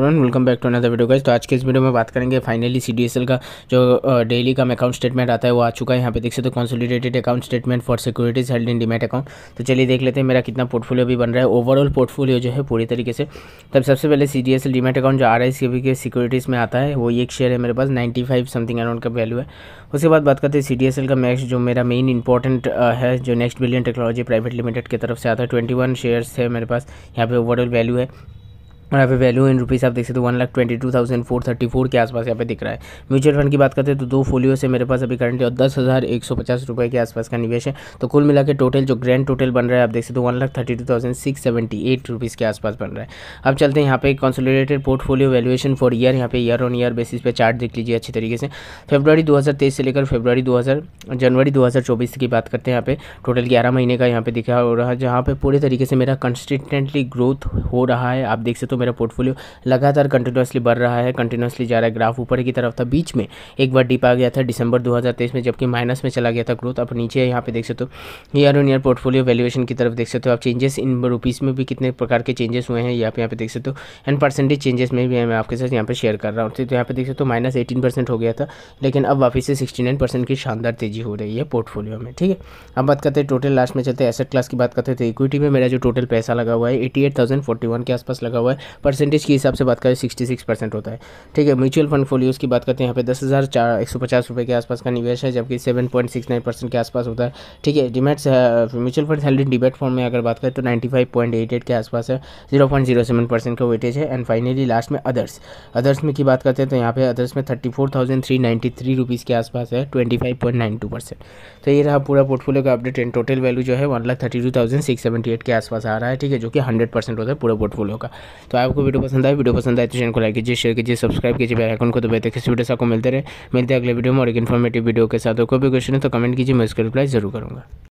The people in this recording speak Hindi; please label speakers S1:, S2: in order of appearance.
S1: welcome back to another video guys तो आज के इस वीडियो में बात करेंगे फाइनली सीडीएसएल का जो डेली का अकाउंट स्टेटमेंट आता है वो आ चुका है यहाँ पे देख सकते हो consolidated account statement for securities held in demat account तो चलिए देख लेते हैं मेरा कितना पोर्टफोलियो भी बन रहा है ओवरऑल पोर्टफोलियो जो है पूरी तरीके से तब सबसे पहले सी डी डिमेट अकाउंट जो आर आई के सिक्योरिटीज़ में आता है वो एक शेयर है मेरे पास नाइन्टी समथिंग अराउंड का वैल्यू है उसके बाद बात करते हैं सी का मैक्स जो मेरा मेन इंपॉर्टेंट है जो next billion technology private limited की तरफ से आता है ट्वेंटी शेयर्स है मेरे पास यहाँ पे ओवरऑल वैल्यू है और यहाँ पे वैल्यू इन रुपीज़ आप देख सकते हो one lakh twenty two thousand four thirty four के आसपास यहाँ पे दिख रहा है म्यूचुअल फंड की बात करते हैं तो दो फोलियो से मेरे पास अभी करंटली और दस हज़ार एक सौ पचास रुपये के आसपास का निवेश है तो कुल मिला के टोटल जो ग्रैंड टोटल बन रहा है आप देख सकते हो one lakh thirty two thousand six seventy eight rupees के आसपास बन रहा है अब चलते हैं यहाँ पे consolidated portfolio valuation for year यहाँ पे ईयर ऑन ईयर बेसिस पे चार्ट देख लीजिए अच्छी तरीके से फेब्रवरी दो हज़ार तेईस से लेकर फेब्रवरी दो हज़ार जनवरी दो हज़ार चौबीस की बात करते हैं यहाँ पे टोटल ग्यारह महीने का यहाँ पे दिखा हो रहा है जहाँ पे पूरे तरीके से मेरा कंसिस्टेंटली ग्रोथ हो रहा है आप देख सकते हो मेरा पोर्टफोलियो लगातार कंटिन्यूसली बढ़ रहा है कंटिन्यूसली जा रहा है ग्राफ ऊपर की तरफ था बीच में एक बार डिप आ गया था दिसंबर 2023 में जबकि माइनस में चला गया था ग्रोथ आप नीचे यहाँ पे देख सकते हो year on year portfolio valuation की तरफ देख सकते हो आप चेंजेस इन रुपीज़ में भी कितने प्रकार के चेंजेस हुए हैं आप यहाँ पे देख सकते हो एंड परसेंटेज चेंजेस में भी मैं आपके साथ यहाँ पे शेयर कर रहा हूँ तो यहाँ पे देख सकते हो माइनस एटीन परसेंट हो गया था लेकिन अब वापस से सिक्सटी नाइन परसेंट की शानदार तेजी हो रही है पोर्टफोलियो में ठीक है अब बात करते हैं टोटल लास्ट में चलते हैं एसेट क्लास की बात करते हैं तो इक्विटी में मेरा जो टोटल पैसा लगा हुआ है eighty eight thousand forty one के आसपास लगा हुआ है परसेंटेज के हिसाब से बात करें सिक्सटी सिक्स परसेंट होता है ठीक है म्यूचुअल फंड फोलियोज़ की बात करते हैं यहाँ पे दस हज़ार चार एक सौ पचास रुपये के आसपास का निवेश है जबकि seven point six nine percent के आसपास होता है ठीक है demats mutual fund salary debate form में अगर बात करें तो ninety five point eight eight के आसपास है zero point zero seven percent का वेटेज है एंड फाइनली लास्ट में अदर्स अदर्स में की बात करते हैं तो यहाँ पे अदर्स में thirty four thousand three ninety three rupees के आसपास है twenty five point nine two percent तो ये रहा पूरा पोर्टफोलियो का अपडेट एंड टोटल वैल्यू जो है one lakh thirty two thousand six seventy eight के आसपास आ रहा है ठीक है जो कि हंड्रेड परसेंट होता है पूरा पोर्टफोलियो का तो आपको वीडियो पसंद आए वीडियो पसंद आए तो चैनल को लाइक कीजिए शेयर कीजिए सब्सक्राइब कीजिए बेल आइकन को दबाए देखिए किसी वीडियो से आपको मिलते रहे मिलते हैं अगले वीडियो में और एक इन्फॉर्मेटिव वीडियो के साथ कोई भी क्वेश्चन है तो कमेंट कीजिए मैं उसका रिप्लाई जरूर करूँगा